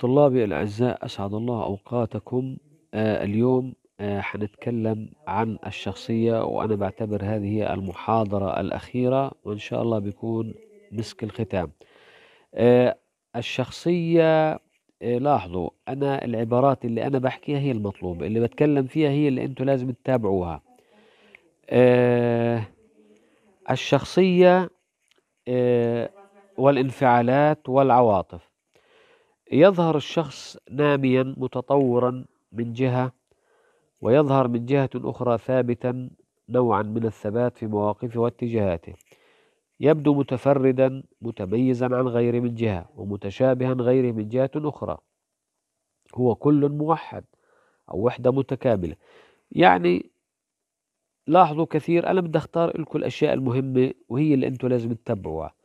طلابي الأعزاء أسعد الله أوقاتكم آه اليوم آه حنتكلم عن الشخصية وأنا بعتبر هذه هي المحاضرة الأخيرة وإن شاء الله بيكون مسك الختام آه الشخصية آه، لاحظوا أنا العبارات اللي أنا بحكيها هي المطلوبة اللي بتكلم فيها هي اللي أنتم لازم تتابعوها آه، الشخصية آه، والانفعالات والعواطف يظهر الشخص ناميا متطورا من جهة ويظهر من جهة أخرى ثابتا نوعا من الثبات في مواقفه واتجاهاته يبدو متفردا متميزا عن غيره من جهة ومتشابها غيره من جهة أخرى هو كل موحد أو وحدة متكاملة يعني لاحظوا كثير أنا بدي أختار لكم الأشياء المهمة وهي اللي أنتم لازم تتبعوها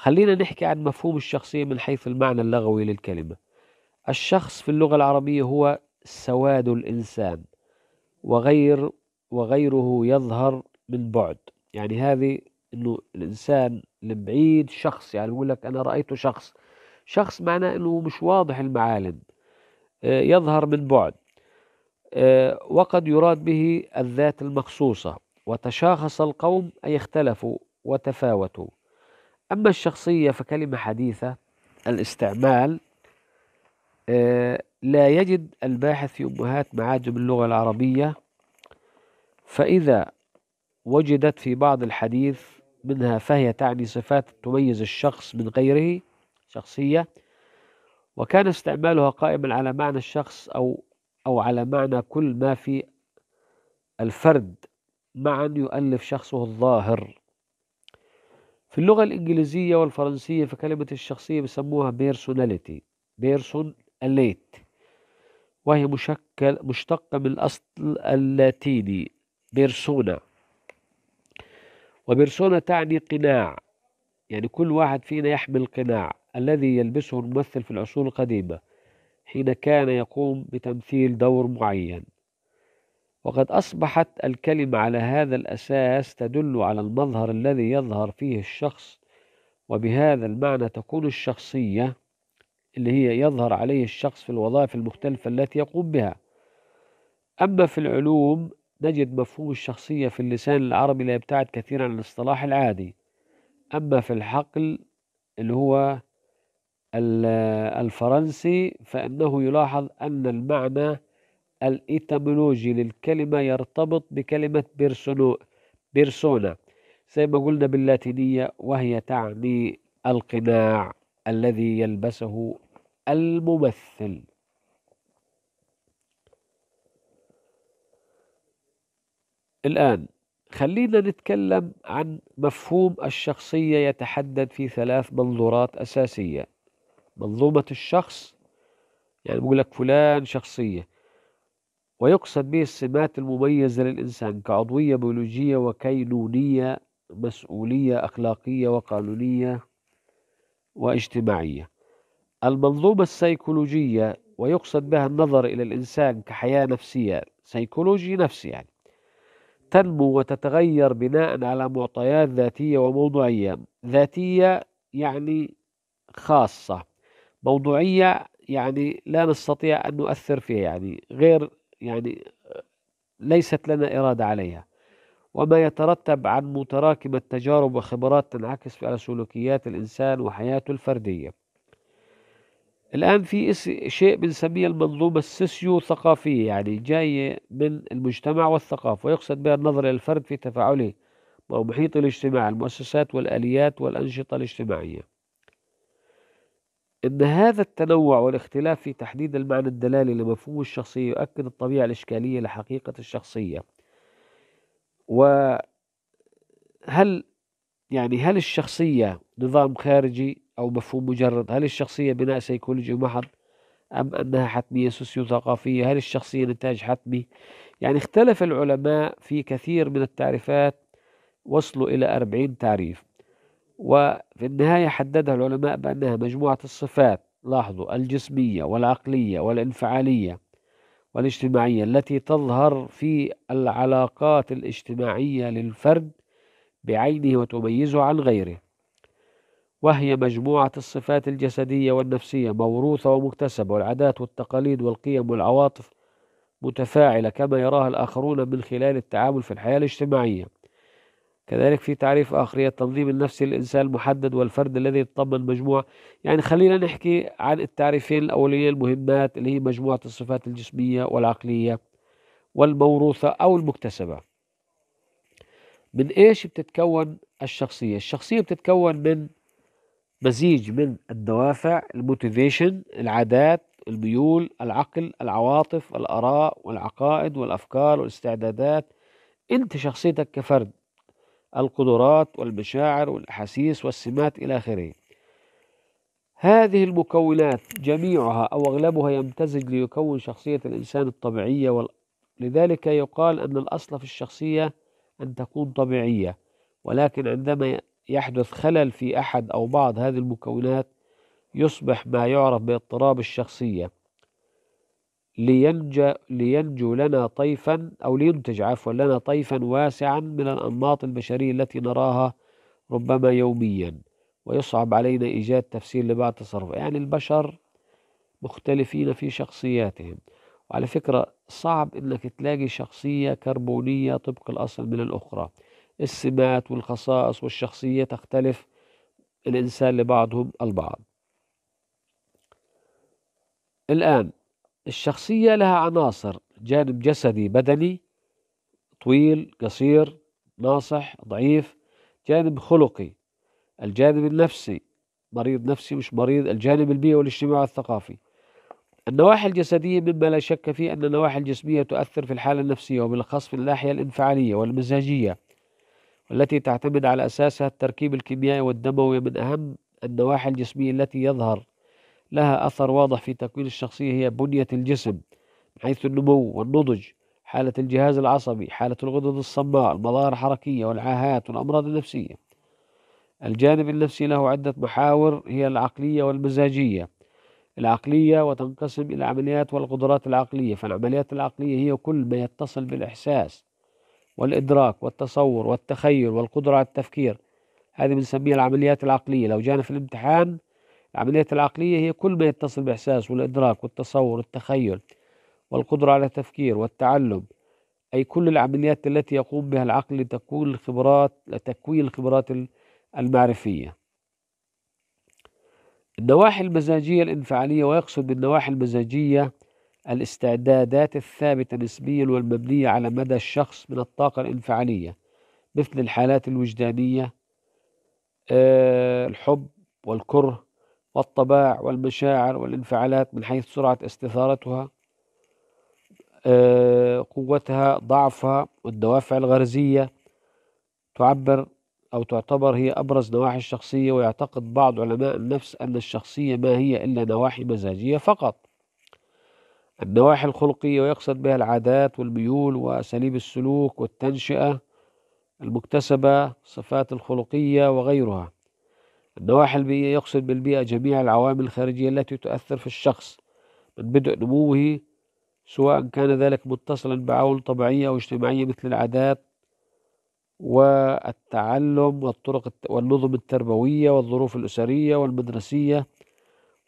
خلينا نحكي عن مفهوم الشخصية من حيث المعنى اللغوي للكلمة الشخص في اللغة العربية هو سواد الإنسان وغير وغيره يظهر من بعد يعني هذه انه الانسان البعيد شخص يعني بيقول لك انا رايته شخص شخص معناه انه مش واضح المعالم آه، يظهر من بعد آه، وقد يراد به الذات المخصوصة وتشاخص القوم أي اختلفوا وتفاوتوا أما الشخصية فكلمة حديثة الاستعمال آه، لا يجد الباحث في أمهات معاجم اللغة العربية فإذا وجدت في بعض الحديث منها فهي تعني صفات تميز الشخص من غيره شخصية وكان استعمالها قائما على معنى الشخص أو أو على معنى كل ما في الفرد معا يؤلف شخصه الظاهر في اللغة الإنجليزية والفرنسية فكلمة الشخصية بسموها بيرسوناليتي بيرسون أليت وهي مشكل مشتقة من الأصل اللاتيني بيرسونا وبيرسونا تعني قناع يعني كل واحد فينا يحمل قناع الذي يلبسه الممثل في العصور القديمة حين كان يقوم بتمثيل دور معين وقد أصبحت الكلمة على هذا الأساس تدل على المظهر الذي يظهر فيه الشخص وبهذا المعنى تكون الشخصية اللي هي يظهر عليه الشخص في الوظائف المختلفة التي يقوم بها أما في العلوم نجد مفهوم الشخصية في اللسان العربي لا يبتعد كثيرا عن الاصطلاح العادي أما في الحقل اللي هو الفرنسي فإنه يلاحظ أن المعنى الإيتامولوجي للكلمة يرتبط بكلمة بيرسونو بيرسونا زي ما قلنا باللاتينية وهي تعني القناع الذي يلبسه الممثل الآن خلينا نتكلم عن مفهوم الشخصية يتحدد في ثلاث منظورات أساسية منظومة الشخص يعني بقول لك فلان شخصية ويقصد به السمات المميزة للإنسان كعضوية بيولوجية وكينونية مسؤولية أخلاقية وقانونية واجتماعية المنظومة السيكولوجية ويقصد بها النظر إلى الإنسان كحياة نفسية سيكولوجي نفسي يعني تنمو وتتغير بناء على معطيات ذاتية وموضوعية ذاتية يعني خاصة موضوعية يعني لا نستطيع أن نؤثر فيها يعني غير يعني ليست لنا إرادة عليها وما يترتب عن متراكمة تجارب وخبرات تنعكس على سلوكيات الإنسان وحياته الفردية الآن في شيء بنسميه المنظومة السيسيو ثقافية يعني جاية من المجتمع والثقافة ويقصد بها النظر إلى الفرد في تفاعله مع محيط الاجتماع المؤسسات والآليات والأنشطة الاجتماعية إن هذا التنوع والاختلاف في تحديد المعنى الدلالي لمفهوم الشخصية يؤكد الطبيعة الإشكالية لحقيقة الشخصية وهل يعني هل الشخصية نظام خارجي أو مفهوم مجرد هل الشخصية بناء سيكولوجي محض أم أنها حتمية سوسيوثقافية هل الشخصية نتاج حتمي يعني اختلف العلماء في كثير من التعريفات وصلوا إلى أربعين تعريف وفي النهاية حددها العلماء بأنها مجموعة الصفات لاحظوا الجسمية والعقلية والانفعالية والاجتماعية التي تظهر في العلاقات الاجتماعية للفرد بعينه وتميزه عن غيره وهي مجموعة الصفات الجسدية والنفسية موروثة ومكتسبة والعادات والتقاليد والقيم والعواطف متفاعلة كما يراها الآخرون من خلال التعامل في الحياة الاجتماعية كذلك في تعريف آخر هي التنظيم النفسي للإنسان المحدد والفرد الذي يتضمن مجموعة يعني خلينا نحكي عن التعريفين الأوليين المهمات اللي هي مجموعة الصفات الجسمية والعقلية والموروثة أو المكتسبة من إيش بتتكون الشخصية الشخصية بتتكون من مزيج من الدوافع الموتيفيشن العادات الميول العقل العواطف الآراء والعقائد والأفكار والاستعدادات أنت شخصيتك كفرد القدرات والمشاعر والأحاسيس والسمات إلى آخره هذه المكونات جميعها أو أغلبها يمتزج ليكون شخصية الإنسان الطبيعية وال... لذلك يقال أن الأصل في الشخصية أن تكون طبيعية ولكن عندما يحدث خلل في أحد أو بعض هذه المكونات يصبح ما يعرف باضطراب الشخصية لينجى لينجو لنا طيفا أو لينتج عفوا لنا طيفا واسعا من الأنماط البشرية التي نراها ربما يوميا ويصعب علينا إيجاد تفسير لبعض تصرف يعني البشر مختلفين في شخصياتهم وعلى فكرة صعب أنك تلاقي شخصية كربونية طبق الأصل من الأخرى السمات والخصائص والشخصية تختلف الإنسان لبعضهم البعض الآن الشخصية لها عناصر جانب جسدي بدني طويل قصير ناصح ضعيف جانب خلقي الجانب النفسي مريض نفسي مش مريض الجانب البيئي والاجتماعي والثقافي النواحي الجسدية مما لا شك فيه أن النواحي الجسمية تؤثر في الحالة النفسية وبالأخص في الناحية الانفعالية والمزاجية والتي تعتمد على أساسها التركيب الكيميائي والدموي من أهم النواحي الجسمية التي يظهر لها أثر واضح في تكوين الشخصية هي بنية الجسم حيث النمو والنضج حالة الجهاز العصبي حالة الغدد الصماء المظاهر الحركية والعاهات والأمراض النفسية الجانب النفسي له عدة محاور هي العقلية والمزاجية العقلية وتنقسم إلى عمليات والقدرات العقلية فالعمليات العقلية هي كل ما يتصل بالإحساس والإدراك والتصور والتخيل والقدرة على التفكير هذه بنسميها العمليات العقلية لو جانا في الامتحان العملية العقلية هي كل ما يتصل بإحساس والإدراك والتصور والتخيل والقدرة على التفكير والتعلم أي كل العمليات التي يقوم بها العقل لتكوين الخبرات لتكوين الخبرات المعرفية النواحي المزاجية الانفعالية ويقصد بالنواحي المزاجية الاستعدادات الثابتة نسبيا والمبنية على مدى الشخص من الطاقة الانفعالية مثل الحالات الوجدانية آه، الحب والكره والطباع والمشاعر والانفعالات من حيث سرعة استثارتها آه، قوتها ضعفها والدوافع الغرزية تعبر أو تعتبر هي أبرز نواحي الشخصية ويعتقد بعض علماء النفس أن الشخصية ما هي إلا نواحي مزاجية فقط النواحي الخلقية ويقصد بها العادات والميول وأساليب السلوك والتنشئة المكتسبة صفات الخلقية وغيرها النواحي البيئية يقصد بالبيئة جميع العوامل الخارجية التي تؤثر في الشخص من بدء نموه سواء كان ذلك متصلا بعوامل طبيعية أو اجتماعية مثل العادات والتعلم والطرق والنظم التربوية والظروف الأسرية والمدرسية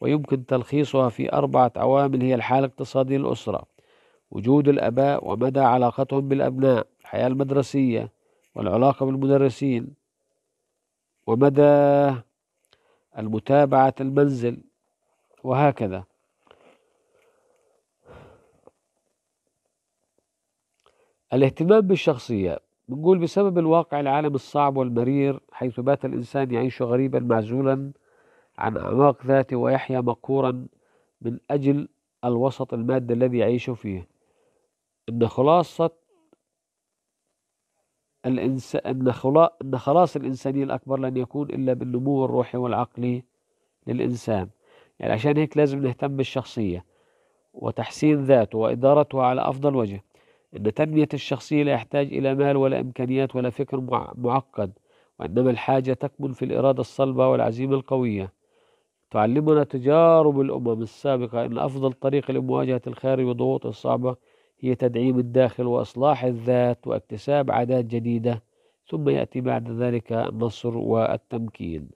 ويمكن تلخيصها في أربعة عوامل هي الحالة الاقتصادية للأسرة وجود الآباء ومدى علاقتهم بالأبناء الحياة المدرسية والعلاقة بالمدرسين ومدى المتابعة المنزل وهكذا الاهتمام بالشخصية بنقول بسبب الواقع العالم الصعب والمرير حيث بات الإنسان يعيش غريبا معزولا عن أعماق ذاته ويحيا مقهورا من أجل الوسط المادي الذي يعيش فيه إن خلاصة الإنسان أن خلاص الإنسانية الأكبر لن يكون إلا بالنمو الروحي والعقلي للإنسان يعني عشان هيك لازم نهتم بالشخصية وتحسين ذاته وإدارته على أفضل وجه إن تنمية الشخصية لا يحتاج إلى مال ولا إمكانيات ولا فكر معقد وإنما الحاجة تكمن في الإرادة الصلبة والعزيمة القوية تعلمنا تجارب الأمم السابقة أن أفضل طريق لمواجهة الخارج وضغوطه الصعبة هي تدعيم الداخل وإصلاح الذات واكتساب عادات جديدة ثم يأتي بعد ذلك النصر والتمكين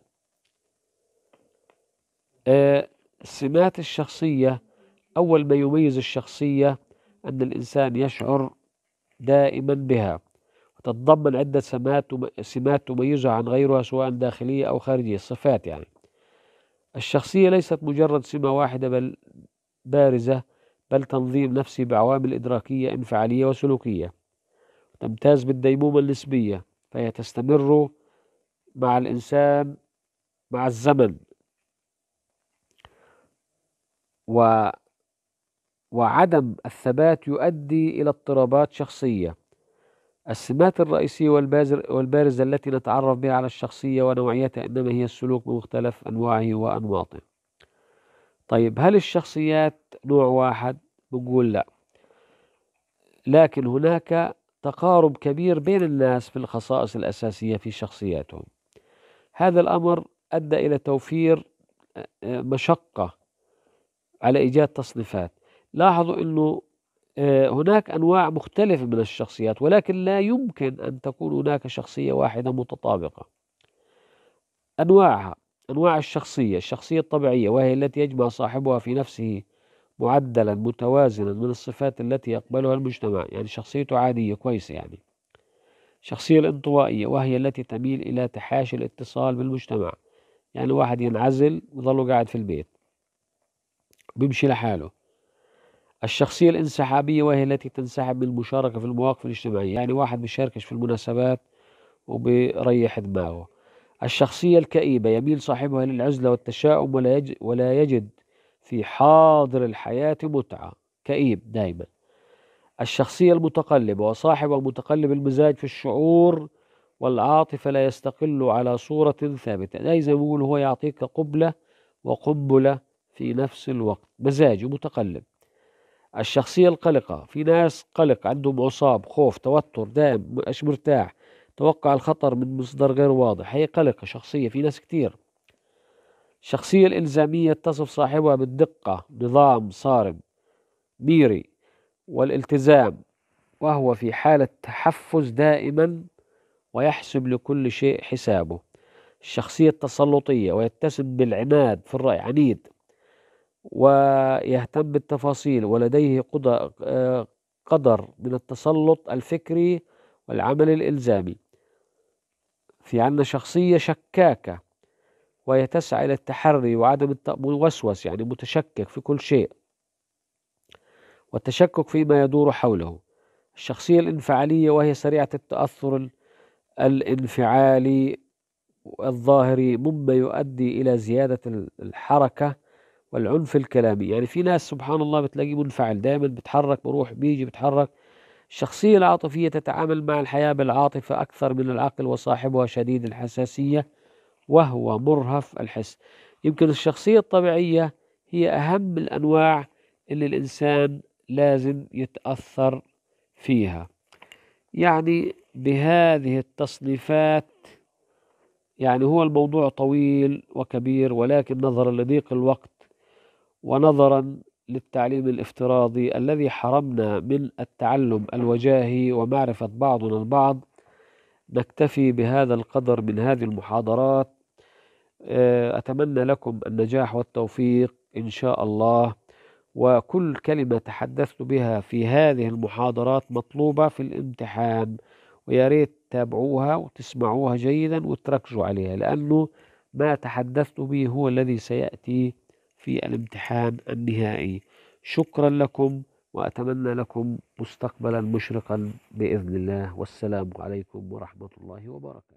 آه، سمات الشخصية أول ما يميز الشخصية أن الإنسان يشعر دائما بها وتتضمن عدة سمات سمات تميزها عن غيرها سواء داخلية أو خارجية صفات يعني الشخصية ليست مجرد سمة واحدة بل بارزة بل تنظيم نفسي بعوامل إدراكية انفعالية وسلوكية تمتاز بالديمومة النسبية فهي تستمر مع الإنسان مع الزمن و وعدم الثبات يؤدي إلى اضطرابات شخصية السمات الرئيسية والبارزة التي نتعرف بها على الشخصية ونوعيتها إنما هي السلوك بمختلف أنواعه وأنواطه طيب هل الشخصيات نوع واحد بنقول لا لكن هناك تقارب كبير بين الناس في الخصائص الأساسية في شخصياتهم هذا الأمر أدى إلى توفير آه، آه، مشقة على إيجاد تصنيفات لاحظوا أنه آه، هناك أنواع مختلفة من الشخصيات ولكن لا يمكن أن تكون هناك شخصية واحدة متطابقة أنواعها أنواع الشخصية الشخصية الطبيعية وهي التي يجمع صاحبها في نفسه معدلا متوازنا من الصفات التي يقبلها المجتمع يعني شخصيته عادية كويسة يعني الشخصية الانطوائية وهي التي تميل إلى تحاشي الاتصال بالمجتمع يعني واحد ينعزل وظله قاعد في البيت بيمشي لحاله الشخصية الانسحابية وهي التي تنسحب من المشاركة في المواقف الاجتماعية يعني واحد بيشاركش في المناسبات وبيريح دماغه الشخصية الكئيبة يميل صاحبها للعزلة والتشاؤم ولا, يجد, ولا يجد في حاضر الحياة متعة كئيب دائما الشخصية المتقلبة وصاحب المتقلب المزاج في الشعور والعاطفة لا يستقل على صورة ثابتة يعني زي ما هو يعطيك قبلة وقنبلة في نفس الوقت مزاج متقلب الشخصية القلقة في ناس قلق عندهم عصاب خوف توتر دائم مش مرتاح توقع الخطر من مصدر غير واضح هي قلقة شخصية في ناس كتير الشخصية الإلزامية تصف صاحبها بالدقة نظام صارم ميري والالتزام وهو في حالة تحفز دائما ويحسب لكل شيء حسابه الشخصية التسلطية ويتسم بالعناد في الرأي عنيد ويهتم بالتفاصيل ولديه قدر آه، من التسلط الفكري والعمل الإلزامي في عنا شخصية شكاكة ويتسعى إلى التحري وعدم الوسوس يعني متشكك في كل شيء والتشكك فيما يدور حوله الشخصية الانفعالية وهي سريعة التأثر الانفعالي الظاهري مما يؤدي إلى زيادة الحركة والعنف الكلامي يعني في ناس سبحان الله بتلاقيه منفعل دائما بتحرك بروح بيجي بتحرك الشخصية العاطفية تتعامل مع الحياة بالعاطفة أكثر من العقل وصاحبها شديد الحساسية وهو مرهف الحس يمكن الشخصية الطبيعية هي أهم الأنواع اللي الإنسان لازم يتأثر فيها يعني بهذه التصنيفات يعني هو الموضوع طويل وكبير ولكن نظرا لضيق الوقت ونظرا للتعليم الافتراضي الذي حرمنا من التعلم الوجاهي ومعرفة بعضنا البعض نكتفي بهذا القدر من هذه المحاضرات آه، أتمنى لكم النجاح والتوفيق إن شاء الله وكل كلمة تحدثت بها في هذه المحاضرات مطلوبة في الامتحان ويا ريت تتابعوها وتسمعوها جيدا وتركزوا عليها لأنه ما تحدثت به هو الذي سيأتي في الامتحان النهائي شكرا لكم وأتمنى لكم مستقبلا مشرقا بإذن الله والسلام عليكم ورحمة الله وبركاته